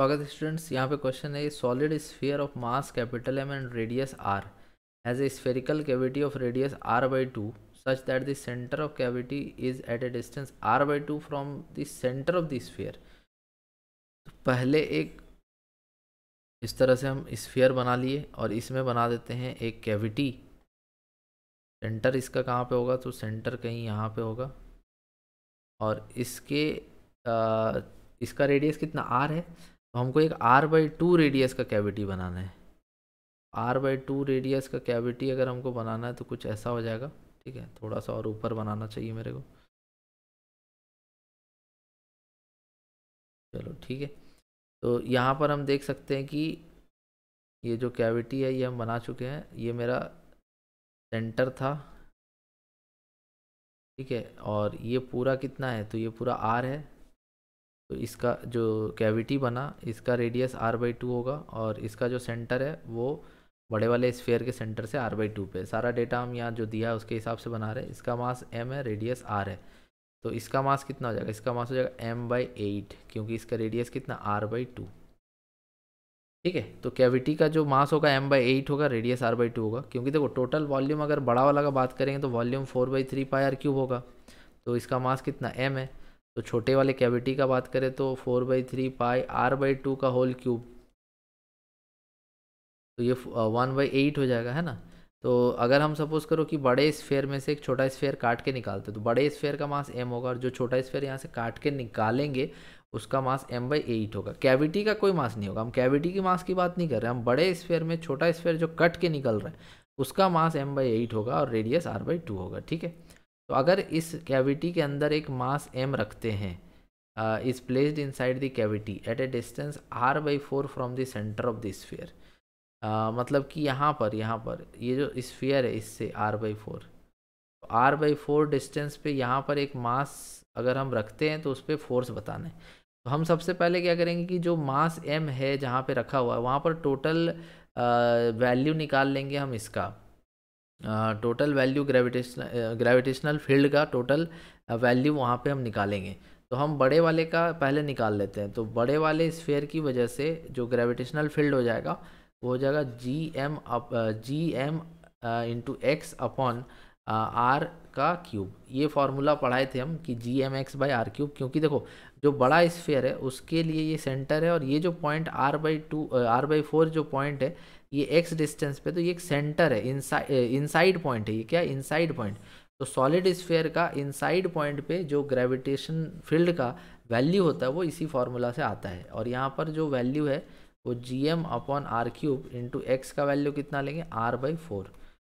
स्वागत स्टूडेंट्स यहाँ पे क्वेश्चन है solid sphere of mass capital M and radius R as a spherical cavity of radius R by two such that centre of cavity is at a distance R by two from from the center of the तो पहले एक इस तरह से हम sphere बना लिए और इसमें बना देते हैं एक कैविटी सेंटर इसका कहाँ पे होगा तो सेंटर कहीं यहाँ पे होगा और इसके आ, इसका रेडियस कितना आर है तो हमको एक आर बाई टू रेडियस का कैविटी बनाना है आर बाई टू रेडियस का कैविटी अगर हमको बनाना है तो कुछ ऐसा हो जाएगा ठीक है थोड़ा सा और ऊपर बनाना चाहिए मेरे को चलो ठीक है तो यहाँ पर हम देख सकते हैं कि ये जो कैविटी है ये हम बना चुके हैं ये मेरा सेंटर था ठीक है और ये पूरा कितना है तो ये पूरा आर है तो इसका जो कैविटी बना इसका रेडियस आर बाई टू होगा और इसका जो सेंटर है वो बड़े वाले स्फेयर के सेंटर से आर बाई टू पे सारा डेटा हम यहाँ जो दिया है उसके हिसाब से बना रहे हैं इसका मास एम है रेडियस आर है तो इसका मास कितना हो जाएगा इसका मास हो जाएगा एम बाई एट क्योंकि इसका रेडियस कितना आर बाई टू ठीक है तो कैविटी का जो मास होगा एम बाई एट होगा रेडियस आर बाई टू होगा क्योंकि देखो टोटल वॉल्यूम अगर बड़ा वाला का बात करेंगे तो volume four by three pi R cube होगा तो इसका मास कितना एम है तो छोटे वाले कैविटी का बात करें तो four by three pi R by two का होल क्यूब तो ये वन बाई एट हो जाएगा है ना तो अगर हम सपोज करो कि बड़े स्फेयर में से एक छोटा स्फेयर काट के निकालते तो बड़े स्फेयर का मास एम होगा और जो छोटा स्फेयर यहाँ से काट के निकालेंगे उसका मास एम बाई एट होगा कैविटी का कोई मास नहीं होगा हम कैविटी की मास की बात नहीं कर रहे हम बड़े स्फेयर में छोटा स्फेयर जो कट के निकल रहा है उसका मास एम बाई एट होगा और रेडियस आर बाई टू होगा ठीक है तो अगर इस कैविटी के अंदर एक मास एम रखते हैं is placed inside the cavity at a distance R by four from the centre of the sphere मतलब कि यहाँ पर यहाँ पर ये जो स्फीयर है इससे R by four R by four distance पे यहाँ पर एक मास अगर हम रखते हैं तो उस पर फोर्स बताना है तो हम सबसे पहले क्या करेंगे कि जो मास एम है जहाँ पे रखा हुआ है वहाँ पर टोटल वैल्यू निकाल लेंगे हम इसका total value gravitational gravitational field का टोटल वैल्यू वहाँ पे हम निकालेंगे तो हम बड़े वाले का पहले निकाल लेते हैं तो बड़े वाले स्फेयर की वजह से जो ग्रेविटेशनल फील्ड हो जाएगा वो हो जाएगा G M up G M into X upon R का क्यूब ये फार्मूला पढ़ाए थे हम कि G M X by R cube क्योंकि देखो जो बड़ा स्फेयर है उसके लिए ये सेंटर है और ये जो point R by two R by four जो पॉइंट है ये एक्स डिस्टेंस पे तो ये एक सेंटर है इनसाइड पॉइंट है ये क्या इनसाइड पॉइंट तो सॉलिड स्फेयर का इनसाइड पॉइंट पे जो ग्रेविटेशन फील्ड का वैल्यू होता है वो इसी फार्मूला से आता है और यहाँ पर जो वैल्यू है वो G M upon R cube into X का वैल्यू कितना लेंगे आर बाई फोर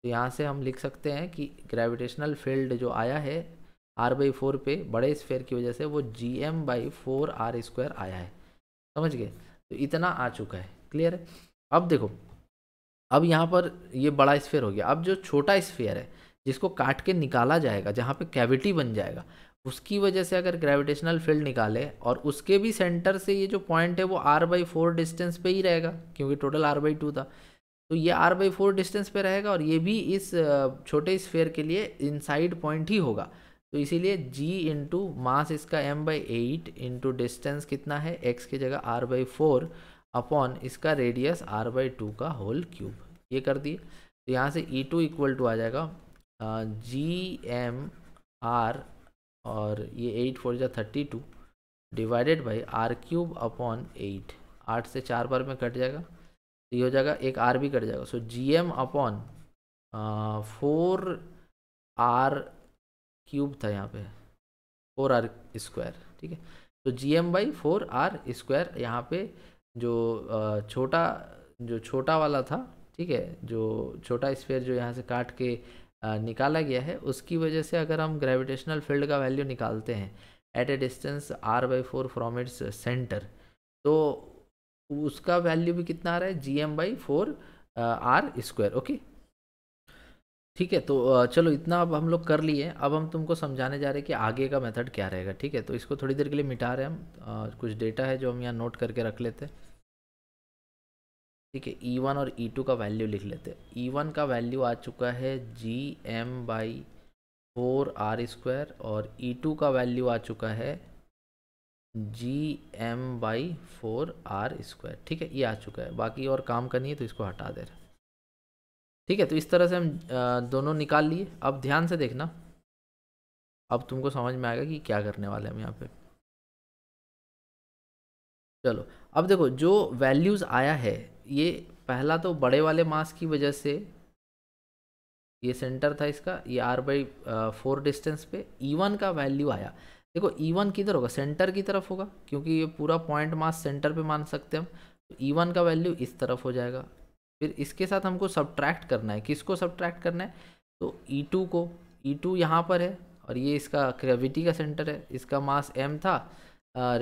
तो यहाँ से हम लिख सकते हैं कि ग्रेविटेशनल फील्ड जो आया है आर बाई फोर पे बड़े स्फेयर की वजह से वो G M by four R square आया है समझ गए तो इतना आ चुका है क्लियर है अब देखो अब यहाँ पर ये बड़ा स्फेयर हो गया अब जो छोटा स्फेयर है जिसको काट के निकाला जाएगा जहाँ पे कैविटी बन जाएगा उसकी वजह से अगर ग्रेविटेशनल फील्ड निकाले और उसके भी सेंटर से ये जो पॉइंट है वो आर बाई फोर डिस्टेंस पे ही रहेगा क्योंकि टोटल आर बाई टू था तो ये आर बाई फोर डिस्टेंस पे रहेगा और ये भी इस छोटे स्फेयर के लिए इनसाइड पॉइंट ही होगा तो इसीलिए जी इंटू मास इसका M by eight into distance कितना है एक्स की जगह आर बाई फोर अपॉन इसका रेडियस आर बाई टू का होल क्यूब ये कर दिए तो यहाँ से ई टू इक्वल टू आ जाएगा जी एम आर और ये एट फोर जा thirty two divided by R cube upon eight आठ से चार बार में कट जाएगा तो ये हो जाएगा एक आर भी कट जाएगा so G M upon four R cube था यहाँ पे फोर आर स्क्वायर ठीक है तो G M by four R square यहाँ पे जो छोटा जो छोटा वाला था ठीक है जो छोटा स्फेयर जो यहाँ से काट के निकाला गया है उसकी वजह से अगर हम ग्रेविटेशनल फील्ड का वैल्यू निकालते हैं at a distance R by four from its centre तो उसका वैल्यू भी कितना आ रहा है G M by four R square okay ठीक है तो चलो इतना अब हम लोग कर लिए अब हम तुमको समझाने जा रहे हैं कि आगे का मेथड क्या रहेगा ठीक है तो इसको थोड़ी देर के लिए मिटा रहे हैं हम कुछ डेटा है जो हम यहाँ नोट करके रख लेते हैं ठीक है ई e वन और ई e टू का वैल्यू लिख लेते हैं ई e वन का वैल्यू आ चुका है G M by four R square और ई टू का वैल्यू आ चुका है G M by four R square ठीक है ये आ चुका है बाकी और काम करनी है तो इसको हटा दे रहे ठीक है तो इस तरह से हम दोनों निकाल लिए अब ध्यान से देखना अब तुमको समझ में आएगा कि क्या करने वाले हम यहाँ पे चलो अब देखो जो वैल्यूज़ आया है ये पहला तो बड़े वाले मास की वजह से ये सेंटर था इसका ये आर बाई फोर डिस्टेंस पे ई e वन का वैल्यू आया देखो ई e वन किधर होगा सेंटर की तरफ होगा क्योंकि ये पूरा पॉइंट मास सेंटर पे मान सकते हैं हम तो ई e वन का वैल्यू इस तरफ हो जाएगा फिर इसके साथ हमको सब्ट्रैक्ट करना है किसको सब्ट्रैक्ट करना है तो ई e टू को ई e टू यहाँ पर है और ये इसका ग्रेविटी का सेंटर है इसका मास एम था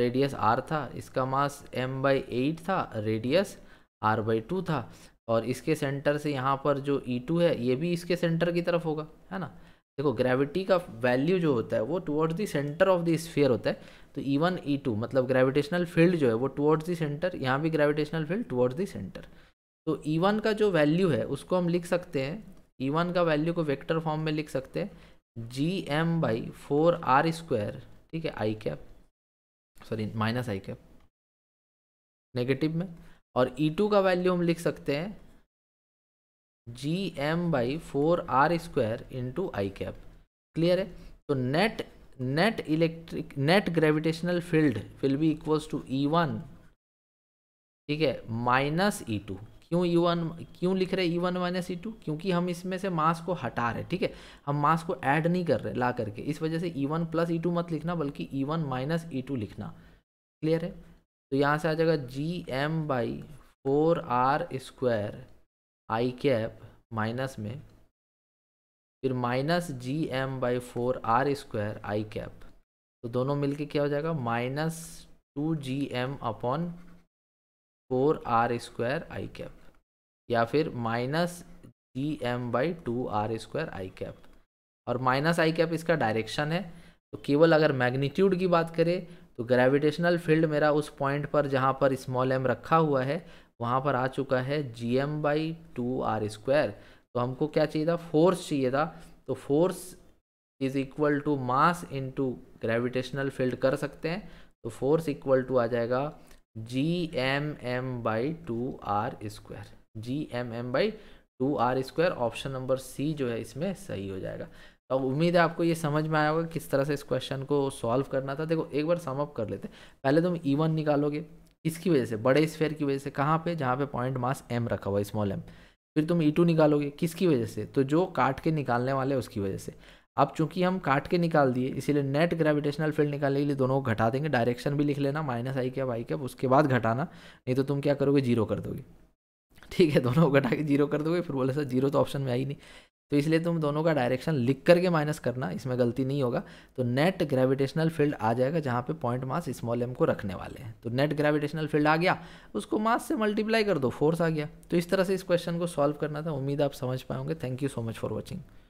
रेडियस आर था इसका मास एम बाई एट था रेडियस आर बाई टू था और इसके सेंटर से यहाँ पर जो ई e टू है ये भी इसके सेंटर की तरफ होगा है ना देखो ग्रेविटी का वैल्यू जो होता है वो towards the centre of the sphere होता है तो E1 E2 ई टू मतलब ग्रेविटेशनल फील्ड जो है वो टुवर्ड्स दी सेंटर यहाँ भी gravitational field towards the centre तो e1 का जो वैल्यू है उसको हम लिख सकते हैं e1 का वैल्यू को वेक्टर फॉर्म में लिख सकते हैं G M by four R square ठीक है I cap sorry minus I cap negative में और e2 का वैल्यू हम लिख सकते हैं G M by four R square into I cap clear है तो net net electric net gravitational field will be equals to E one ठीक है माइनस ई टू क्यों ई e वन क्यों लिख रहे E one minus E two क्योंकि हम इसमें से मास को हटा रहे ठीक है हम मास को ऐड नहीं कर रहे ला करके इस वजह से E one plus E two मत लिखना बल्कि E one minus E two लिखना क्लियर है तो यहाँ से आ जाएगा G M by four R square I cap minus में फिर minus G M by four R square I cap तो दोनों मिलके क्या हो जाएगा minus two G M upon four R square I cap या फिर minus G M by two R square I cap और माइनस आई कैप इसका डायरेक्शन है तो केवल अगर मैग्नीट्यूड की बात करें तो ग्रेविटेशनल फील्ड मेरा उस पॉइंट पर जहाँ पर स्मॉल एम रखा हुआ है वहाँ पर आ चुका है G M by two R square तो हमको क्या चाहिए था फोर्स चाहिए था तो force is equal to mass to gravitational field कर सकते हैं तो फोर्स इक्वल टू आ जाएगा G M M by two R square G M M by two R square option number C जो है इसमें सही हो जाएगा तो अब उम्मीद है आपको ये समझ में आया होगा किस तरह से इस क्वेश्चन को सॉल्व करना था देखो एक बार सम अप कर लेते हैं पहले तुम ई e वन निकालोगे इसकी वजह से बड़े स्फेयर की वजह से कहाँ पे जहाँ पे पॉइंट मास एम रखा हुआ है स्मॉल एम फिर तुम ई e टू निकालोगे किसकी वजह से तो जो काट के निकालने वाले उसकी वजह से अब चूंकि हम काट के निकाल दिए इसीलिए नेट ग्रेविटेशनल फील्ड निकालने के लिए दोनों को घटा देंगे डायरेक्शन भी लिख लेना minus I cap I cap उसके बाद घटाना नहीं तो तुम क्या करोगे जीरो कर दोगे ठीक है दोनों को घटा के जीरो कर दोगे फिर बोले सर जीरो तो ऑप्शन में आई नहीं तो इसलिए तुम दोनों का डायरेक्शन लिख करके माइनस करना इसमें गलती नहीं होगा तो नेट ग्रेविटेशनल फील्ड आ जाएगा जहाँ पे पॉइंट मास स्मॉल एम को रखने वाले हैं तो नेट ग्रेविटेशनल फील्ड आ गया उसको मास से मल्टीप्लाई कर दो फोर्स आ गया तो इस तरह से इस क्वेश्चन को सॉल्व करना था उम्मीद आप समझ पाएंगे thank you so much for watching